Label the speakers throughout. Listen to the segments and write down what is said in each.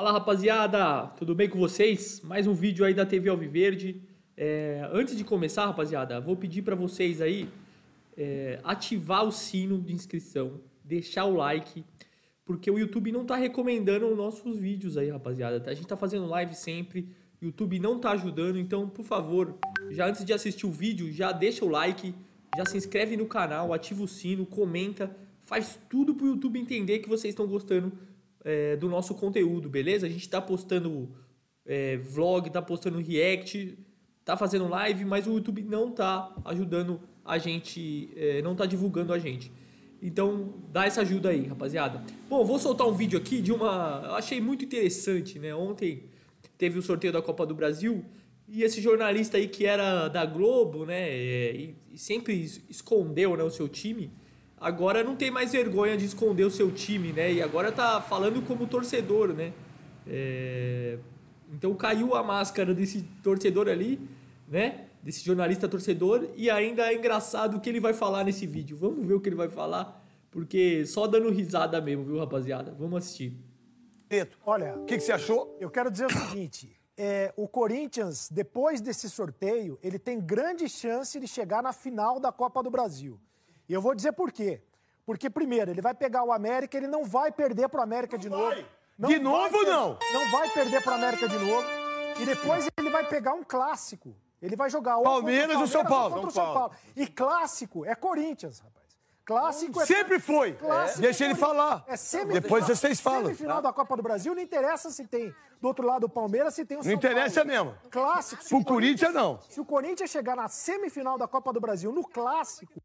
Speaker 1: Fala rapaziada, tudo bem com vocês? Mais um vídeo aí da TV Alviverde. É, antes de começar, rapaziada, vou pedir para vocês aí é, ativar o sino de inscrição, deixar o like, porque o YouTube não tá recomendando os nossos vídeos aí, rapaziada. A gente tá fazendo live sempre, o YouTube não tá ajudando, então por favor, já antes de assistir o vídeo, já deixa o like, já se inscreve no canal, ativa o sino, comenta, faz tudo pro YouTube entender que vocês estão gostando é, do nosso conteúdo, beleza? A gente está postando é, vlog, está postando react, está fazendo live, mas o YouTube não está ajudando a gente, é, não está divulgando a gente. Então, dá essa ajuda aí, rapaziada. Bom, vou soltar um vídeo aqui de uma. Eu achei muito interessante, né? Ontem teve o sorteio da Copa do Brasil e esse jornalista aí que era da Globo, né? É, e sempre escondeu né, o seu time agora não tem mais vergonha de esconder o seu time, né? E agora tá falando como torcedor, né? É... Então caiu a máscara desse torcedor ali, né? Desse jornalista torcedor, e ainda é engraçado o que ele vai falar nesse vídeo. Vamos ver o que ele vai falar, porque só dando risada mesmo, viu, rapaziada? Vamos assistir. Olha, o que, que você achou? Eu quero dizer o seguinte. É, o Corinthians, depois
Speaker 2: desse sorteio, ele tem grande chance de chegar na final da Copa do Brasil. E eu vou dizer por quê. Porque, primeiro, ele vai pegar o América, ele não vai perder para o América não de vai. novo. Não de novo, não? Não vai perder para o América de novo. E depois ele vai pegar um clássico. Ele vai jogar o Palmeiras ou São Paulo. Contra São Paulo. E clássico é Corinthians, rapaz. Clássico é Sempre foi. Clássico é. é Deixa ele falar. É semifinal. Depois vocês falam. Semifinal da Copa do Brasil, não interessa se tem do outro lado o Palmeiras, se tem o São Não interessa Paulo. mesmo. Clássico. Pro Corinthians, não. Se o Corinthians chegar na semifinal da Copa do Brasil, no clássico,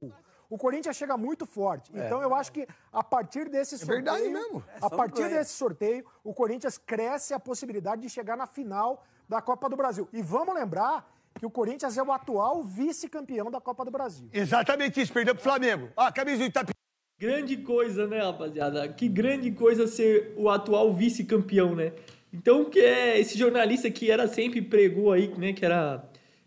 Speaker 2: o Corinthians chega muito forte. É. Então eu acho que a partir desse é sorteio. verdade mesmo. A partir desse sorteio, o Corinthians cresce a possibilidade de chegar na final da Copa do Brasil. E vamos lembrar que o Corinthians é o atual vice-campeão da Copa do Brasil.
Speaker 1: Exatamente isso, perdeu pro Flamengo. Ó, ah, camisa do Itapi. Grande coisa, né, rapaziada? Que grande coisa ser o atual vice-campeão, né? Então, que é esse jornalista que era sempre pregou aí, né, que era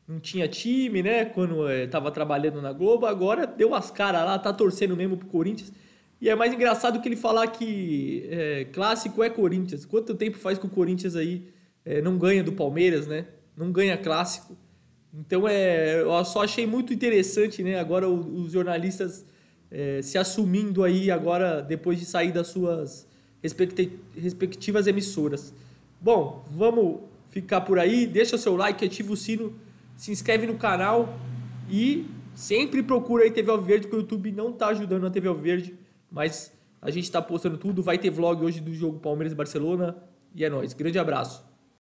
Speaker 1: não tinha time, né? Quando estava eh, trabalhando na Globo, agora deu as caras lá, tá torcendo mesmo pro Corinthians. E é mais engraçado que ele falar que é, clássico é Corinthians. Quanto tempo faz que o Corinthians aí é, não ganha do Palmeiras, né? Não ganha clássico. Então é, eu só achei muito interessante, né? Agora os jornalistas é, se assumindo aí agora depois de sair das suas respectivas emissoras. Bom, vamos ficar por aí. Deixa o seu like, ativa o sino se inscreve no canal e sempre procura aí TV Alverde, porque o YouTube não tá ajudando a TV Alverde, mas a gente tá postando tudo, vai ter vlog hoje do jogo Palmeiras e Barcelona e é nóis. Grande abraço.